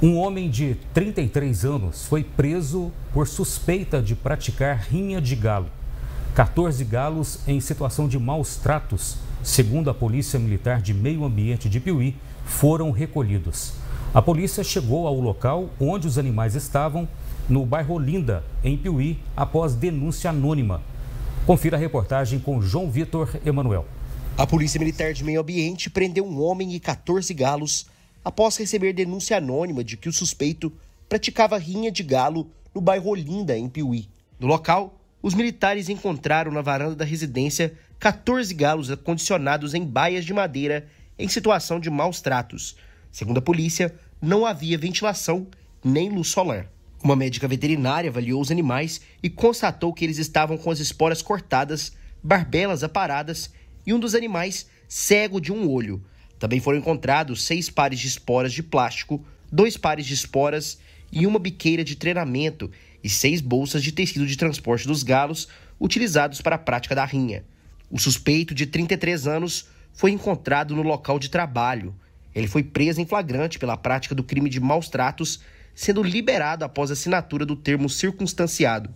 Um homem de 33 anos foi preso por suspeita de praticar rinha de galo. 14 galos em situação de maus tratos, segundo a Polícia Militar de Meio Ambiente de Piuí, foram recolhidos. A polícia chegou ao local onde os animais estavam, no bairro Olinda, em Piuí, após denúncia anônima. Confira a reportagem com João Vitor Emanuel. A Polícia Militar de Meio Ambiente prendeu um homem e 14 galos após receber denúncia anônima de que o suspeito praticava rinha de galo no bairro Olinda, em Piuí. No local, os militares encontraram na varanda da residência 14 galos acondicionados em baias de madeira em situação de maus tratos. Segundo a polícia, não havia ventilação nem luz solar. Uma médica veterinária avaliou os animais e constatou que eles estavam com as esporas cortadas, barbelas aparadas e um dos animais cego de um olho. Também foram encontrados seis pares de esporas de plástico, dois pares de esporas e uma biqueira de treinamento e seis bolsas de tecido de transporte dos galos utilizados para a prática da rinha. O suspeito, de 33 anos, foi encontrado no local de trabalho. Ele foi preso em flagrante pela prática do crime de maus tratos, sendo liberado após a assinatura do termo circunstanciado.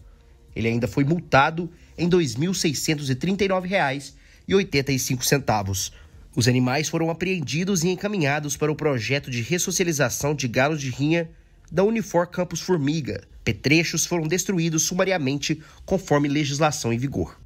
Ele ainda foi multado em R$ 2.639,85. Os animais foram apreendidos e encaminhados para o projeto de ressocialização de galos de rinha da Unifor Campus Formiga. Petrechos foram destruídos sumariamente conforme legislação em vigor.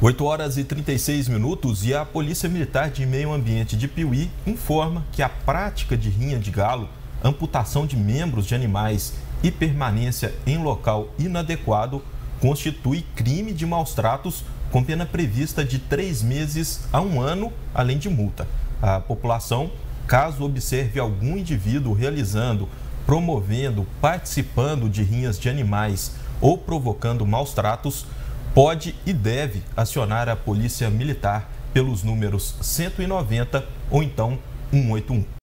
8 horas e 36 minutos e a Polícia Militar de Meio Ambiente de Piuí informa que a prática de rinha de galo, amputação de membros de animais e permanência em local inadequado constitui crime de maus tratos com pena prevista de três meses a um ano, além de multa. A população, caso observe algum indivíduo realizando, promovendo, participando de rinhas de animais ou provocando maus tratos, pode e deve acionar a Polícia Militar pelos números 190 ou então 181.